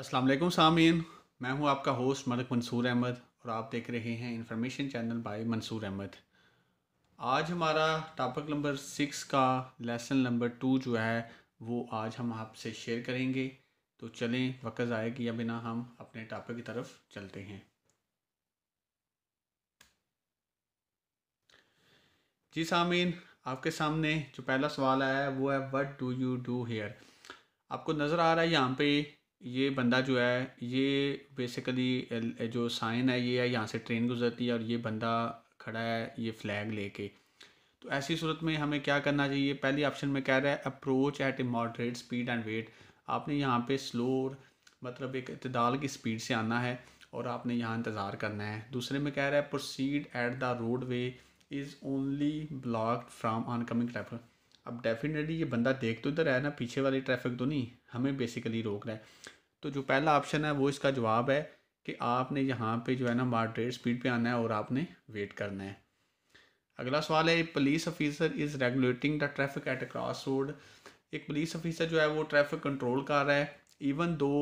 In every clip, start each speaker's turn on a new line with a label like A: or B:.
A: अस्सलाम वालेकुम सामीन मैं हूं आपका होस्ट मलिक मंसूर अहमद और आप देख रहे हैं information channel by Mansoor Ahmad आज हमारा टॉपिक नंबर सिक्स का लेसन नंबर टू जो है वो आज हम आपसे शेयर करेंगे तो चलें वक़्त ज़ाय किया बिना हम अपने टॉपिक की तरफ चलते हैं जी सामीन आपके सामने जो पहला सवाल आया है वो है what do you do here आपको नज़र आ रहा है यहाँ पे ये बंदा जो है ये बेसिकली जो साइन है ये है यहाँ से ट्रेन गुजरती है और ये बंदा खड़ा है ये फ्लैग लेके तो ऐसी सूरत में हमें क्या करना चाहिए पहली ऑप्शन में कह रहा है approach at a moderate speed and wait आपने यहाँ पे स्लो मतलब एक इतदाल की स्पीड से आना है और आपने यहाँ इंतज़ार करना है दूसरे में कह रहा है proceed at the road way is only block from oncoming traffic traffic अब डेफिनेटली ये बंदा देख तो इधर है ना पीछे वाली ट्रैफिक तो नहीं हमें बेसिकली रोक रहा है तो जो पहला ऑप्शन है वो इसका जवाब है कि आपने यहाँ पे जो है ना मॉडरेट स्पीड पे आना है और आपने वेट करना है अगला सवाल है police officer is regulating the traffic at a cross road एक पुलिस ऑफिसर जो है वो ट्रैफिक कंट्रोल कर रहा है even though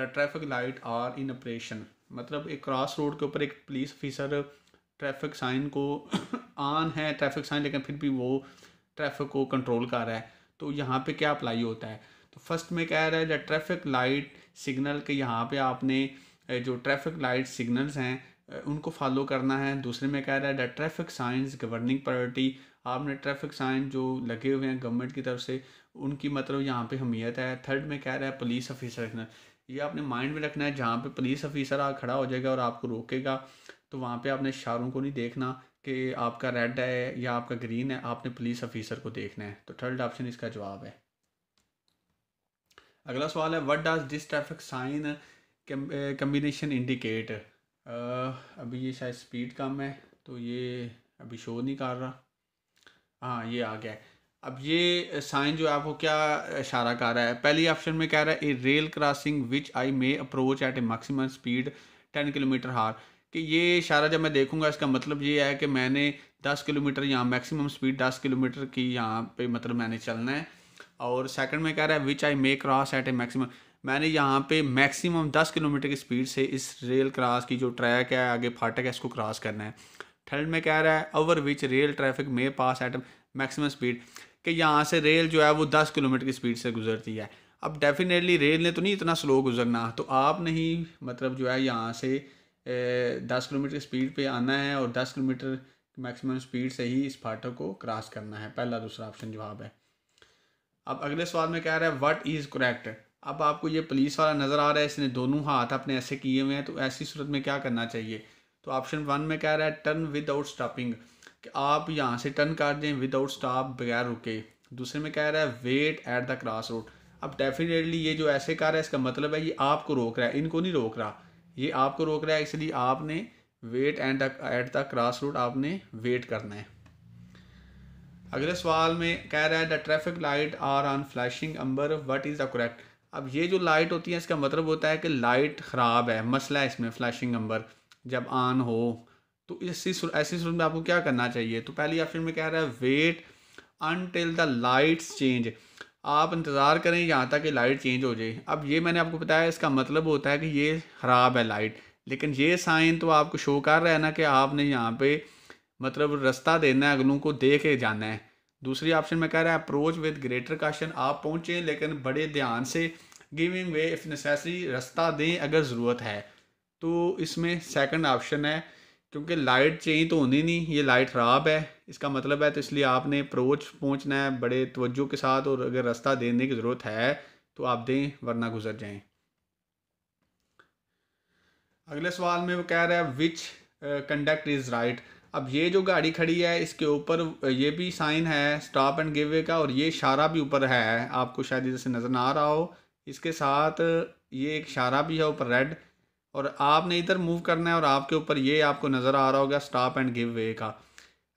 A: the traffic light are in operation मतलब एक क्रॉस रोड के ऊपर एक पुलिस ऑफिसर ट्रैफिक साइन को ऑन है ट्रैफिक साइन लेकिन फिर भी वो ट्रैफिक को कंट्रोल कर रहा है तो यहाँ पे क्या अप्लाई होता है तो फर्स्ट में कह रहा है द ट्रैफिक लाइट सिग्नल के यहाँ पे आपने जो ट्रैफिक लाइट सिग्नल्स हैं उनको फॉलो करना है दूसरे में कह रहा है the traffic science governing priority आपने ट्रैफिक साइन जो लगे हुए हैं गवर्नमेंट की तरफ से उनकी मतलब यहाँ पे हमीयत है थर्ड में कह रहा है पुलिस ऑफिसर रखना ये आपने माइंड में रखना है जहाँ पे पुलिस ऑफिसर आ खड़ा हो जाएगा और आपको रोकेगा तो वहाँ पे आपने इशारों को नहीं देखना कि आपका रेड है या आपका ग्रीन है आपने पुलिस ऑफिसर को देखना है तो थर्ड ऑप्शन इसका जवाब है अगला सवाल है what does this traffic sign combination indicate अभी ये शायद स्पीड कम है तो ये अभी शो नहीं कर रहा हाँ ये आ गया है अब ये साइन जो है आपको क्या इशारा कर रहा है पहली ऑप्शन में कह रहा है a rail crossing which I may approach at a maximum speed ten kilometre hour कि ये इशारा जब मैं देखूंगा इसका मतलब ये है कि मैंने 10 किलोमीटर यहाँ मैक्सिमम स्पीड 10 किलोमीटर की यहाँ पे मतलब मैंने चलना है और सेकंड में कह रहा है which I may cross at a maximum मैंने यहाँ पे मैक्सिमम 10 किलोमीटर की स्पीड से इस रेल क्रॉस की जो ट्रैक है आगे फाटक है इसको क्रॉस करना है थर्ड में कह रहा है over which rail traffic may pass at maximum speed कि यहाँ से रेल जो है वो दस किलोमीटर की स्पीड से गुजरती है अब डेफिनेटली रेल ने तो नहीं इतना स्लो गुजरना तो आप नहीं मतलब जो है यहाँ से दस किलोमीटर स्पीड पे आना है और दस किलोमीटर मैक्सिमम स्पीड से ही इस फाटक को क्रॉस करना है पहला दूसरा ऑप्शन जवाब है अब अगले सवाल में कह रहा है व्हाट इज़ करेक्ट अब आपको ये पुलिस वाला नज़र आ रहा है इसने दोनों हाथ अपने ऐसे किए हुए हैं तो ऐसी सूरत में क्या करना चाहिए तो ऑप्शन वन में कह रहा है टर्न विदाउट स्टॉपिंग कि आप यहाँ से टर्न कर दें विदाउट स्टॉप बगैर रुके दूसरे में कह रहा है wait at the cross road अब डेफिनेटली ये जो ऐसे कर रहा है इसका मतलब है ये आपको रोक रहा है इनको नहीं रोक रहा ये आपको रोक रहा है इसलिए आपने wait and at the cross route आपने वेट करना है अगले सवाल में कह रहा है the traffic light are on flashing amber what is the correct अब ये जो लाइट होती है इसका मतलब होता है कि लाइट ख़राब है मसला है इसमें फ्लैशिंग अंबर जब ऑन हो तो इसी ऐसी सूरत में आपको क्या करना चाहिए तो पहली ऑप्शन में कह रहा है wait until the lights change आप इंतज़ार करें यहाँ तक कि लाइट चेंज हो जाए अब ये मैंने आपको बताया इसका मतलब होता है कि ये ख़राब है लाइट लेकिन ये साइन तो आपको शो कर रहा है ना कि आपने यहाँ पे मतलब रास्ता देना है अगलों को दे के जाना है दूसरी ऑप्शन में कह रहा है अप्रोच विद ग्रेटर काशन आप पहुँचें लेकिन बड़े ध्यान से गिविंग वे इफ़ नेसेसरी रास्ता दें अगर ज़रूरत है तो इसमें सेकंड ऑप्शन है क्योंकि लाइट चेंज तो होनी नहीं ये लाइट ख़राब है इसका मतलब है तो इसलिए आपने अप्रोच पहुंचना है बड़े तवज्जो के साथ और अगर रास्ता देने की ज़रूरत है तो आप दें वरना गुजर जाएं अगले सवाल में वो कह रहा है विच कंडक्ट इज़ राइट अब ये जो गाड़ी खड़ी है इसके ऊपर uh, ये भी साइन है स्टॉप एंड गिव वे का और ये इशारा भी ऊपर है आपको शायद इधर से नज़र ना आ रहा हो इसके साथ ये एक इशारा भी है ऊपर रेड और आपने इधर मूव करना है और आपके ऊपर ये आपको नज़र आ रहा होगा स्टॉप एंड गिव वे का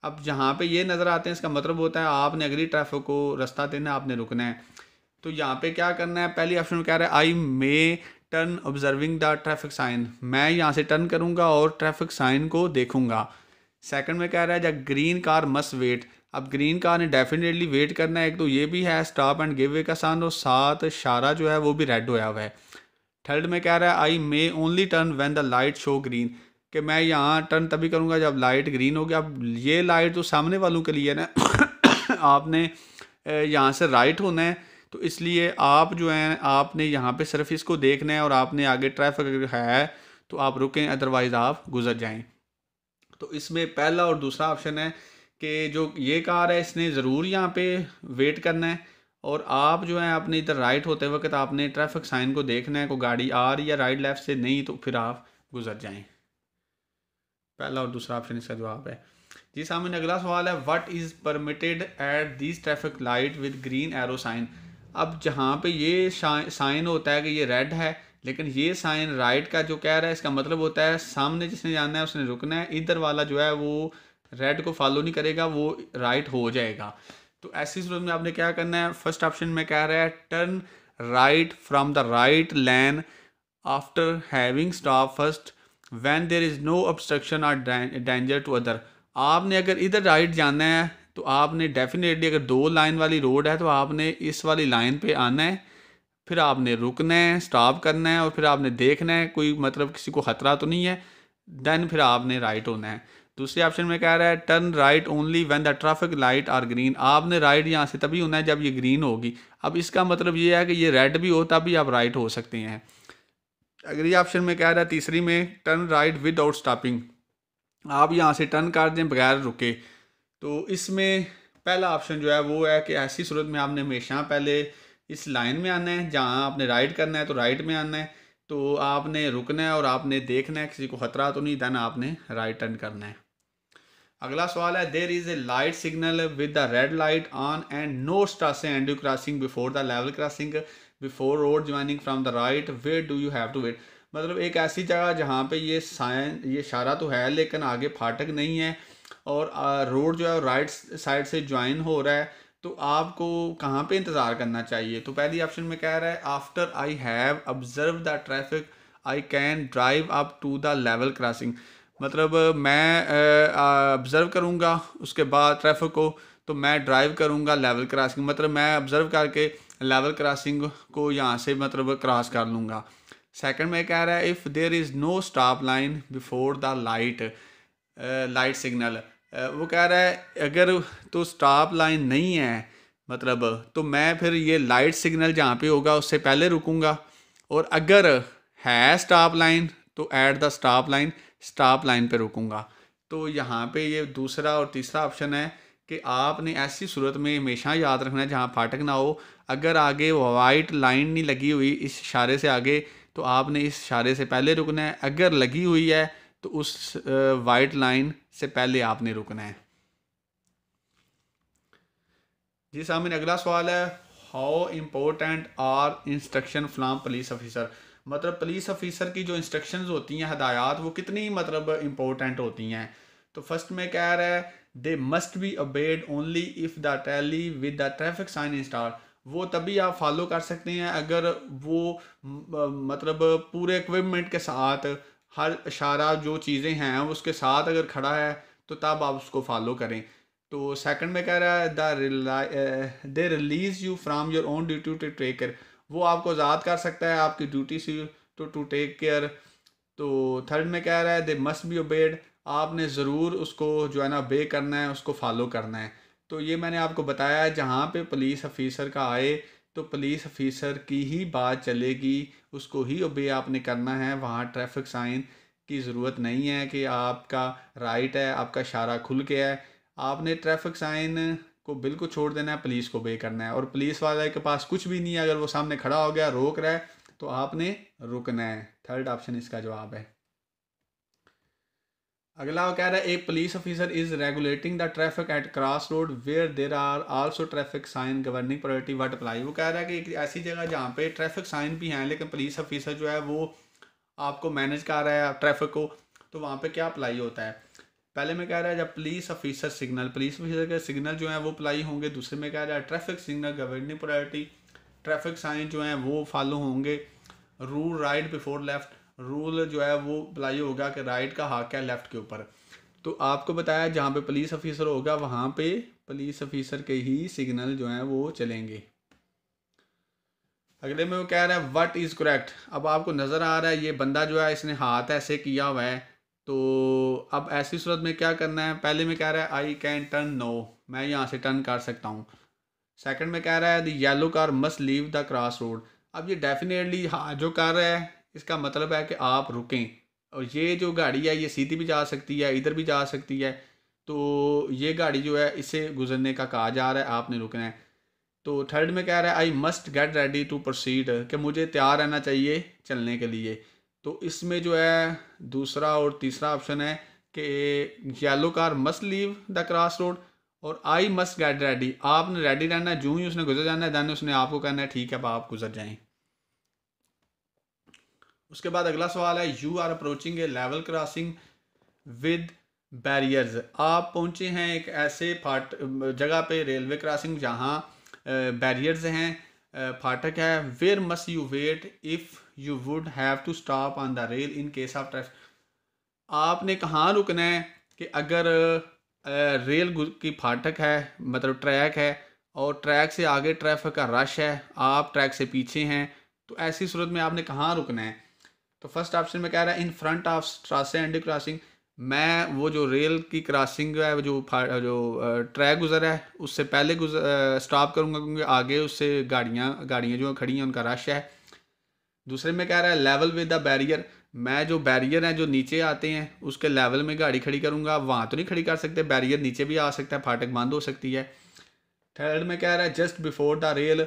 A: अब जहाँ पे ये नज़र आते हैं इसका मतलब होता है आपने अगली ट्रैफिक को रास्ता देना आपने रुकना है तो यहाँ पे क्या करना है पहली ऑप्शन में कह रहा है I may turn observing the traffic sign मैं यहाँ से टर्न करूँगा और ट्रैफिक साइन को देखूँगा सेकेंड में कह रहा है जब ग्रीन कार मस्ट वेट अब ग्रीन कार ने डेफिनेटली वेट करना है एक तो ये भी है स्टॉप एंड गिव वे का साथ और साथ शारा जो है वो भी रेड होया हुआ है थर्ड में कह रहा है I may only turn when the light show green कि मैं यहाँ टर्न तभी करूँगा जब लाइट ग्रीन होगी अब ये लाइट तो सामने वालों के लिए ना आपने यहाँ से राइट होना है तो इसलिए आप जो हैं आपने यहाँ पे सिर्फ इसको देखना है और आपने आगे ट्रैफिक है तो आप रुकें अदरवाइज़ आप गुजर जाएं तो इसमें पहला और दूसरा ऑप्शन है कि जो ये कार है इसने ज़रूर यहाँ पे वेट करना है और आप जो है अपने इधर राइट होते वक्त आपने ट्रैफिक साइन को देखना है कोई गाड़ी आ रही है राइट लेफ़्ट से नहीं तो फिर आप गुजर जाएं पहला और दूसरा ऑप्शन इसका जवाब है जी सामने अगला सवाल है what is permitted at this traffic light with green arrow sign अब जहाँ पे ये साइन होता है कि ये रेड है लेकिन ये साइन राइट का जो कह रहा है इसका मतलब होता है सामने जिसने जाना है उसने रुकना है इधर वाला जो है वो रेड को फॉलो नहीं करेगा वो राइट हो जाएगा तो ऐसी सूरत में आपने क्या करना है फर्स्ट ऑप्शन में कह रहा है turn right from the right lane after having stop first then there is no obstruction और डेंजर टू अदर आपने अगर इधर राइट जाना है तो आपने डेफिनेटली अगर दो लाइन वाली रोड है तो आपने इस वाली लाइन पे आना है फिर आपने रुकना है स्टॉप करना है और फिर आपने देखना है कोई मतलब किसी को ख़तरा तो नहीं है देन फिर आपने राइट होना है दूसरे ऑप्शन में कह रहा है turn right only when the traffic light are green आपने राइट यहाँ से तभी होना है जब ये ग्रीन होगी अब इसका मतलब ये है कि ये रेड भी हो तभी आप राइट हो सकते हैं अगली ऑप्शन में कह रहा है तीसरी में turn right without stopping आप यहाँ से टर्न कर दें बगैर रुके तो इसमें पहला ऑप्शन जो है वो है कि ऐसी सूरत में आपने हमेशा पहले इस लाइन में आना है जहाँ आपने राइट करना है तो राइट में आना है तो आपने रुकना है और आपने देखना है किसी को ख़तरा तो नहीं देना आपने राइट टर्न करना है अगला सवाल है there is a light signal with the red light on and no स्टास and you crossing before the level crossing before road joining from the right where do you have to wait मतलब एक ऐसी जगह जहाँ पे ये sign ये इशारा तो है लेकिन आगे फाटक नहीं है और रोड जो है राइट साइड से ज्वाइन हो रहा है तो आपको कहाँ पे इंतज़ार करना चाहिए तो पहली ऑप्शन में कह रहा है after I have observe the traffic I can drive up to the level crossing मतलब मैं ऑब्ज़र्व करूँगा उसके बाद ट्रैफिक को तो मैं ड्राइव करूँगा लेवल क्रॉसिंग मतलब मैं ऑब्ज़र्व करके लेवल क्रॉसिंग को यहाँ से मतलब क्रॉस कर लूँगा सेकंड में कह रहा है if there is no stop line before the light light signal वो कह रहा है अगर तो स्टॉप लाइन नहीं है मतलब तो मैं फिर ये लाइट सिग्नल जहाँ पे होगा उससे पहले रुकूँगा और अगर है स्टॉप लाइन तो at the stop line stop line पे रुकूंगा तो यहाँ पे ये दूसरा और तीसरा ऑप्शन है कि आपने ऐसी सूरत में हमेशा याद रखना है जहाँ फाटक ना हो अगर आगे वाइट लाइन नहीं लगी हुई इस इशारे से आगे तो आपने इस इशारे से पहले रुकना है अगर लगी हुई है तो उस वाइट लाइन से पहले आपने रुकना है जी सामने अगला सवाल है how important are instruction from police officer मतलब पुलिस ऑफिसर की जो इंस्ट्रक्शन होती हैं हदायत वो कितनी मतलब इम्पोर्टेंट होती हैं तो फर्स्ट में कह रहा है they must be obeyed only if the tally with the traffic sign install वो तभी आप फॉलो कर सकते हैं अगर वो मतलब पूरे इक्विपमेंट के साथ हर इशारा जो चीज़ें हैं उसके साथ अगर खड़ा है तो तब आप उसको फॉलो करें तो सेकंड में कह रहा है the they release you from your own duty to tracker वो आपको आज़ाद कर सकता है आपकी duty see to to take care तो थर्ड तो में कह रहा है दे मस्ट बी ओबेड आपने ज़रूर उसको जो है ना बे करना है उसको फॉलो करना है तो ये मैंने आपको बताया है जहाँ पर पुलिस अफ़ीसर का आए तो पुलिस अफ़ीसर की ही बात चलेगी उसको ही ओबे आपने करना है वहाँ ट्रैफिक साइन की ज़रूरत नहीं है कि आपका राइट है आपका इशारा खुल गया है आपने ट्रैफिक साइन को बिल्कुल छोड़ देना है पुलिस को बे करना है और पुलिस वाले के पास कुछ भी नहीं है अगर वो सामने खड़ा हो गया रोक रहा है तो आपने रुकना है थर्ड ऑप्शन इसका जवाब है अगला वो कह रहा है a police officer is regulating the traffic at cross road where there are also traffic sign governing priority what apply वो कह रहा है कि एक ऐसी जगह जहाँ पे ट्रैफिक साइन भी हैं लेकिन पुलिस ऑफिसर जो है वो आपको मैनेज कर रहा है ट्रैफिक को तो वहाँ पे क्या अप्लाई होता है पहले में कह रहा है जब police officer signal police officer के सिग्नल जो है वो अप्लाई होंगे दूसरे में कह रहा है traffic signal governing priority traffic sign जो है वो फॉलो होंगे rule right before left rule जो है वो अप्लाई होगा कि राइट का हक है लेफ्ट के ऊपर तो आपको बताया जहाँ पे पुलिस ऑफिसर होगा वहाँ पे पुलिस ऑफिसर के ही सिग्नल जो है वो चलेंगे अगले में वो कह रहा है वट इज़ करेक्ट अब आपको नज़र आ रहा है ये बंदा जो है इसने हाथ ऐसे किया हुआ है तो अब ऐसी सूरत में क्या करना है पहले में कह रहा है आई कैन टर्न नो मैं यहाँ से टर्न कर सकता हूँ सेकंड में कह रहा है the yellow car must leave the cross road अब ये डेफिनेटली हाँ जो कर रहा है इसका मतलब है कि आप रुकें और ये जो गाड़ी है ये सीधी भी जा सकती है इधर भी जा सकती है तो ये गाड़ी जो है इससे गुजरने का कहा जा रहा है आपने रुकना है तो थर्ड में कह रहा है I must get ready to proceed कि मुझे तैयार रहना चाहिए चलने के लिए तो इसमें जो है दूसरा और तीसरा ऑप्शन है कि yellow car must leave the cross road और आई मस्ट गेट रेडी आपने रेडी रहना है जो ही उसने गुजर जाना है देन उसने आपको कहना है ठीक है आप गुजर जाएं उसके बाद अगला सवाल है you are approaching a level crossing with barriers आप पहुंचे हैं एक ऐसे फाट जगह पे रेलवे क्रॉसिंग जहां बैरियर्स हैं फाटक है where must you wait if you would have to stop on the rail in case of traffic आपने कहाँ रुकना है कि अगर रेल की फाटक है मतलब ट्रैक है और ट्रैक से आगे ट्रैफिक का रश है आप ट्रैक से पीछे हैं तो ऐसी सूरत में आपने कहाँ रुकना है तो फर्स्ट ऑप्शन में कह रहा है इन फ्रंट ऑफ ट्रासे एंड क्रॉसिंग मैं वो जो रेल की क्रॉसिंग है जो जो ट्रैक गुजर है उससे पहले गुजर स्टॉप करूँगा क्योंकि आगे उससे गाड़ियाँ गाड़ियाँ जो खड़ी हैं उनका रश है दूसरे में कह रहा है लेवल विद द बैरियर मैं जो बैरियर है जो नीचे आते हैं उसके लेवल में गाड़ी खड़ी करूँगा वहाँ तो नहीं खड़ी कर सकते बैरियर नीचे भी आ सकता है फाटक बंद हो सकती है थर्ड में कह रहा है जस्ट बिफोर द रेल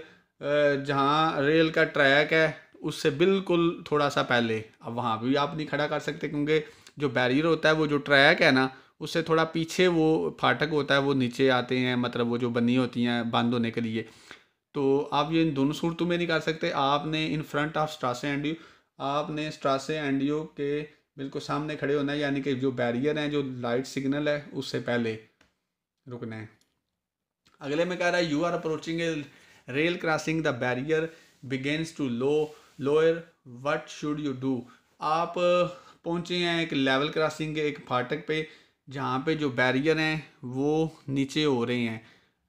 A: जहाँ रेल का ट्रैक है उससे बिल्कुल थोड़ा सा पहले अब वहाँ भी आप नहीं खड़ा कर सकते क्योंकि जो बैरियर होता है वो जो ट्रैक है ना उससे थोड़ा पीछे वो फाटक होता है वो नीचे आते हैं मतलब वो जो बनी होती हैं बंद होने के लिए तो आप ये इन दोनों सूरतों में नहीं कर सकते आपने इन फ्रंट ऑफ स्ट्रासे एंड यू आपने स्ट्रासे एंड यू के बिल्कुल सामने खड़े होना है यानी कि जो बैरियर हैं जो लाइट सिग्नल है उससे पहले रुकना है अगले में कह रहा है you are approaching rail crossing the barrier begins to low lower what should you do आप पहुँचे हैं एक लेवल क्रॉसिंग के एक फाटक पे जहाँ पे जो बैरियर हैं वो नीचे हो रहे हैं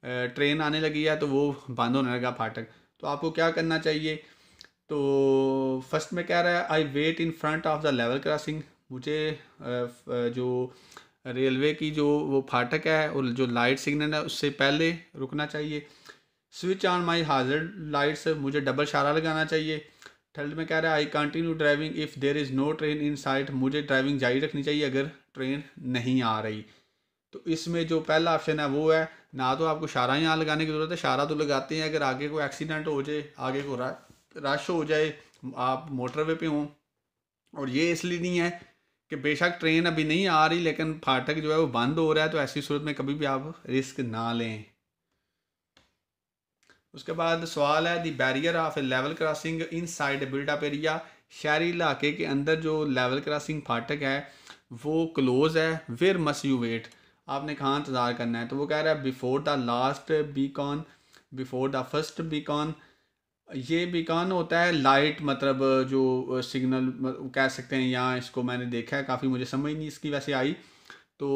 A: ट्रेन आने लगी है तो वो बंद होने लगा फाटक तो आपको क्या करना चाहिए तो फर्स्ट में कह रहा है I wait in front of the level crossing मुझे जो रेलवे की जो वो फाटक है और जो लाइट सिग्नल है उससे पहले रुकना चाहिए स्विच ऑन माई हाजर लाइट्स मुझे डबल शारा लगाना चाहिए थर्ड में कह रहा है I continue driving if there is no train in sight मुझे ड्राइविंग जारी रखनी चाहिए अगर ट्रेन नहीं आ रही तो इसमें जो पहला ऑप्शन है वो है ना तो आपको शारा यहाँ लगाने की ज़रूरत है शारा तो लगाते हैं अगर आगे कोई एक्सीडेंट हो जाए आगे को रश हो जाए आप मोटरवे पे हों और ये इसलिए नहीं है कि बेशक ट्रेन अभी नहीं आ रही लेकिन फाटक जो है वो बंद हो रहा है तो ऐसी सूरत में कभी भी आप रिस्क ना लें उसके बाद सवाल है the barrier of a level crossing inside build up area शहरी इलाके के अंदर जो लेवल क्रॉसिंग फाटक है वो क्लोज़ है वेर मस यू वेट आपने कहाँ इंतज़ार करना है तो वो कह रहा है before the last beacon before the first beacon ये बीकॉन होता है लाइट मतलब जो सिग्नल कह सकते हैं यहाँ इसको मैंने देखा है काफ़ी मुझे समझ नहीं इसकी वैसे आई तो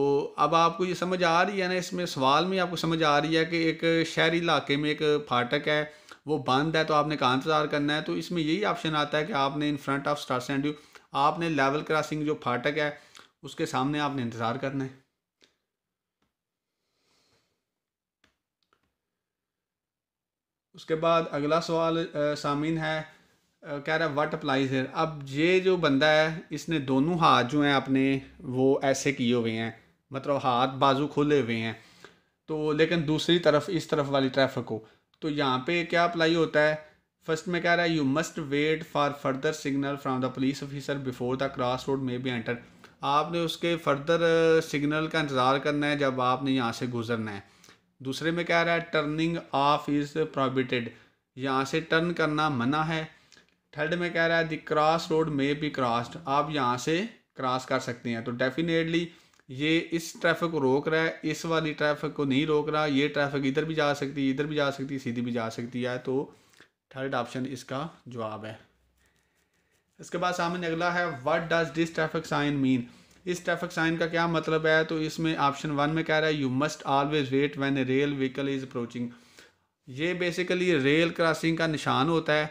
A: अब आपको ये समझ आ रही है ना इसमें सवाल में आपको समझ आ रही है कि एक शहरी इलाके में एक फाटक है वो बंद है तो आपने कहाँ इंतज़ार करना है तो इसमें यही ऑप्शन आता है कि आपने इन फ्रंट ऑफ स्टार सेंड आपने लेवल क्रॉसिंग जो फाटक है उसके सामने आपने इंतज़ार करना है उसके बाद अगला सवाल सामीन है कह रहा है वट अप्लाइज है अब ये जो बंदा है इसने दोनों हाथ जो हैं अपने वो ऐसे किए हुए हैं मतलब हाथ बाजू खुले हुए हैं तो लेकिन दूसरी तरफ इस तरफ वाली ट्रैफिक को तो यहाँ पे क्या अप्लाई होता है फर्स्ट में कह रहा है you must wait for further signal from the police officer before the cross road may be enter आपने उसके फर्दर सिग्नल का इंतज़ार करना है जब आपने यहाँ से गुजरना है दूसरे में कह रहा है टर्निंग ऑफ इज प्रोबिटेड यहाँ से टर्न करना मना है थर्ड में कह रहा है the cross road may be crossed आप यहाँ से क्रॉस कर सकते हैं तो डेफिनेटली ये इस ट्रैफिक को रोक रहा है इस वाली ट्रैफिक को नहीं रोक रहा ये ट्रैफिक इधर भी जा सकती है इधर भी जा सकती है सीधी भी जा सकती है तो थर्ड ऑप्शन इसका जवाब है इसके बाद सामने अगला है what does this traffic sign mean इस ट्रैफिक साइन का क्या मतलब है तो इसमें ऑप्शन वन में कह रहा है you must always wait when rail vehicle is approaching ये बेसिकली रेल क्रॉसिंग का निशान होता है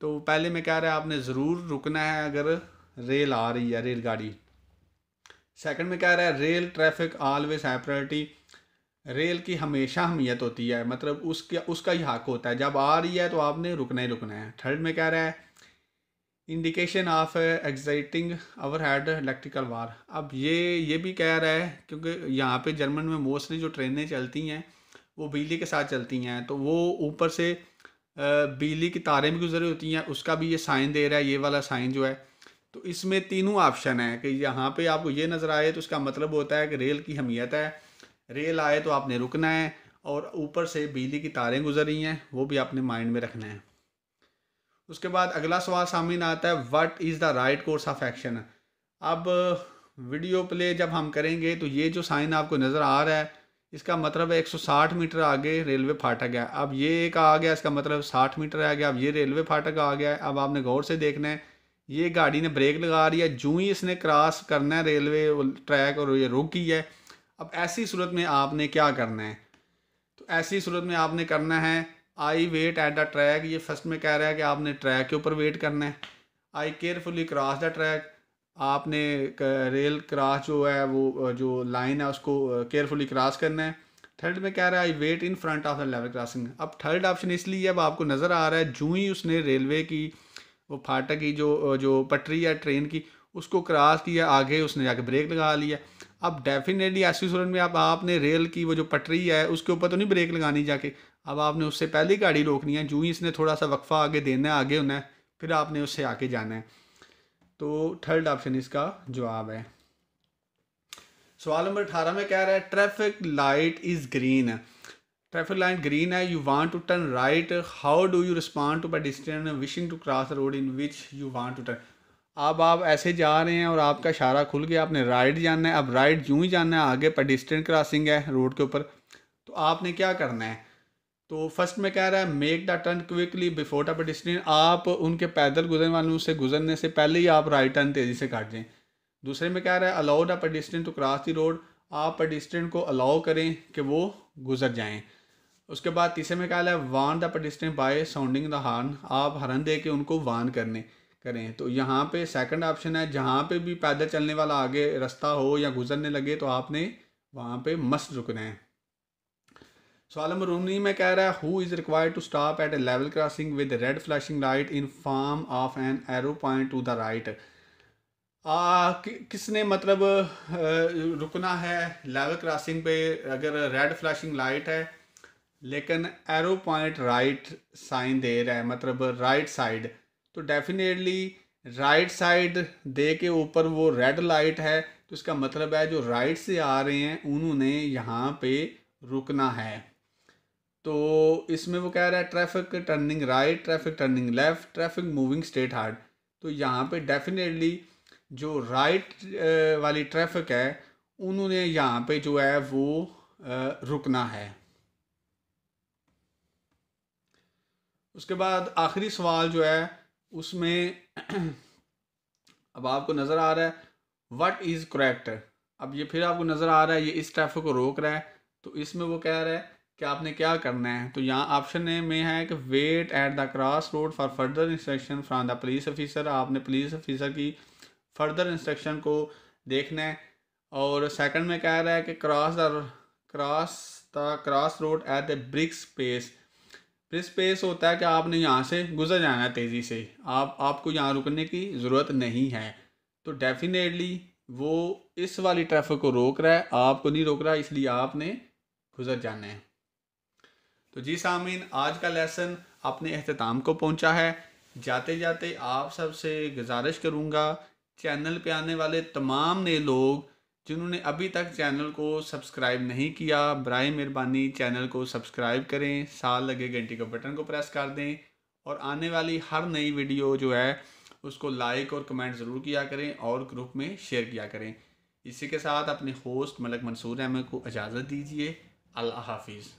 A: तो पहले मैं कह रहा है आपने ज़रूर रुकना है अगर रेल आ रही है रेलगाड़ी सेकंड में कह रहा है रेल ट्रैफिक ऑलवेज है प्रायोरिटी रेल की हमेशा अहमियत होती है मतलब उसके उसका ही हक होता है जब आ रही है तो आपने रुकना ही रुकना है थर्ड में कह रहा है indication of existing overhead electrical wire अब ये ये भी कह रहा है क्योंकि यहाँ पे जर्मन में मोस्टली जो ट्रेनें चलती हैं वो बिजली के साथ चलती हैं तो वो ऊपर से बिजली की तारें भी गुजरी होती हैं उसका भी ये साइन दे रहा है ये वाला साइन जो है तो इसमें तीनों ऑप्शन है कि यहाँ पे आपको ये नज़र आए तो इसका मतलब होता है कि रेल की हमीयत है रेल आए तो आपने रुकना है और ऊपर से बिजली की तारें गुजर रही हैं वो भी आपने माइंड में रखना है उसके बाद अगला सवाल सामने आता है what is the right course of action अब वीडियो प्ले जब हम करेंगे तो ये जो साइन आपको नज़र आ रहा है इसका मतलब है 160 मीटर आगे रेलवे फाटक है अब ये एक आ गया इसका मतलब 60 मीटर आ गया अब ये रेलवे फाटक आ गया है अब आपने गौर से देखना है ये गाड़ी ने ब्रेक लगा रही है जूँ ही इसने क्रॉस करना है रेलवे ट्रैक और ये रुकी है अब ऐसी सूरत में आपने क्या करना है तो ऐसी सूरत में आपने करना है I wait at the track ये फर्स्ट में कह रहा है कि आपने ट्रैक के ऊपर वेट करना है I carefully cross the track आपने रेल क्रॉस जो है वो जो लाइन है उसको केयरफुली क्रॉस करना है थर्ड में कह रहा है I wait in front of the level crossing अब थर्ड ऑप्शन इसलिए अब आपको नज़र आ रहा है जूँ ही उसने रेलवे की वो फाटक की जो जो पटरी है ट्रेन की उसको क्रॉस किया आगे उसने जाके ब्रेक लगा लिया अब डेफिनेटली ऐसी सूरत में आप आपने रेल की वो जो पटरी है उसके ऊपर तो नहीं ब्रेक लगानी जाके अब आपने उससे पहली गाड़ी रोकनी है जूँ ही इसने थोड़ा सा वक्फ़ा आगे देना है आगे होना है फिर आपने उससे आके जाना है तो थर्ड ऑप्शन इसका जवाब है सवाल नंबर अठारह में कह रहा है traffic light is green traffic light green है you want to turn right how do you respond to pedestrian wishing to cross road in which you want to turn अब आप ऐसे जा रहे हैं और आपका इशारा खुल गया आपने राइट जाना है अब राइट जूँ ही जाना है आगे पेडिस्ट्रियन क्रॉसिंग है रोड के ऊपर तो आपने क्या करना है तो फर्स्ट में कह रहा है make the turn quickly before the pedestrian आप उनके पैदल गुजरने वालों से गुजरने से पहले ही आप राइट टर्न तेज़ी से काट दें दूसरे में कह रहा है allow the pedestrian to cross the road आप पेडिस्ट्रियन को अलाउ करें कि वो गुजर जाएं उसके बाद तीसरे में कह रहा है warn the pedestrian by sounding the horn आप हरन दे के उनको वान करने करें तो यहाँ पे सेकंड ऑप्शन है जहाँ पे भी पैदल चलने वाला आगे रास्ता हो या गुजरने लगे तो आपने वहाँ पे मस्त रुकना है सो आलम रूनी में कह रहा है who is required to stop at a level crossing with red flashing light in form of an arrow point to the right कि, किसने मतलब रुकना है लेवल क्रॉसिंग पे अगर रेड फ्लैशिंग लाइट है लेकिन एरो पॉइंट राइट साइन दे रहा है मतलब राइट साइड तो डेफिनेटली राइट साइड दे के ऊपर वो रेड लाइट है तो इसका मतलब है जो राइट से आ रहे हैं उन्होंने यहाँ पे रुकना है तो इसमें वो कह रहा है traffic turning right traffic turning left traffic moving straight ahead तो यहाँ पे डेफिनेटली जो राइट वाली ट्रैफिक है उन्होंने यहाँ पे जो है वो रुकना है उसके बाद आखिरी सवाल जो है उसमें अब आपको नज़र आ रहा है व्हाट इज़ करेक्ट अब ये फिर आपको नज़र आ रहा है ये इस ट्रैफिक को रोक रहा है तो इसमें वो कह रहा है कि आपने क्या करना है तो यहाँ ऑप्शन में है कि wait at the cross road for further instruction from the police officer आपने पुलिस ऑफिसर की फर्दर इंस्ट्रक्शन को देखना है और सेकंड में कह रहा है कि cross the cross the cross road at the brick space brick space होता है कि आपने यहाँ से गुजर जाना है तेज़ी से आप आपको यहाँ रुकने की ज़रूरत नहीं है तो डेफिनेटली वो इस वाली ट्रैफिक को रोक रहा है आपको नहीं रोक रहा इसलिए आपने गुजर जाना है तो जी सामीन आज का लेसन अपने अहतमाम को पहुंचा है जाते जाते आप सबसे गुजारिश करूंगा चैनल पे आने वाले तमाम नए लोग जिन्होंने अभी तक चैनल को सब्सक्राइब नहीं किया बर मेहरबानी चैनल को सब्सक्राइब करें साल लगे घंटी के बटन को प्रेस कर दें और आने वाली हर नई वीडियो जो है उसको लाइक और कमेंट ज़रूर किया करें और ग्रुप में शेयर किया करें इसी के साथ अपने होस्ट मलक मंसूर अहमद को इजाज़त दीजिए अल्लाह हाफिज़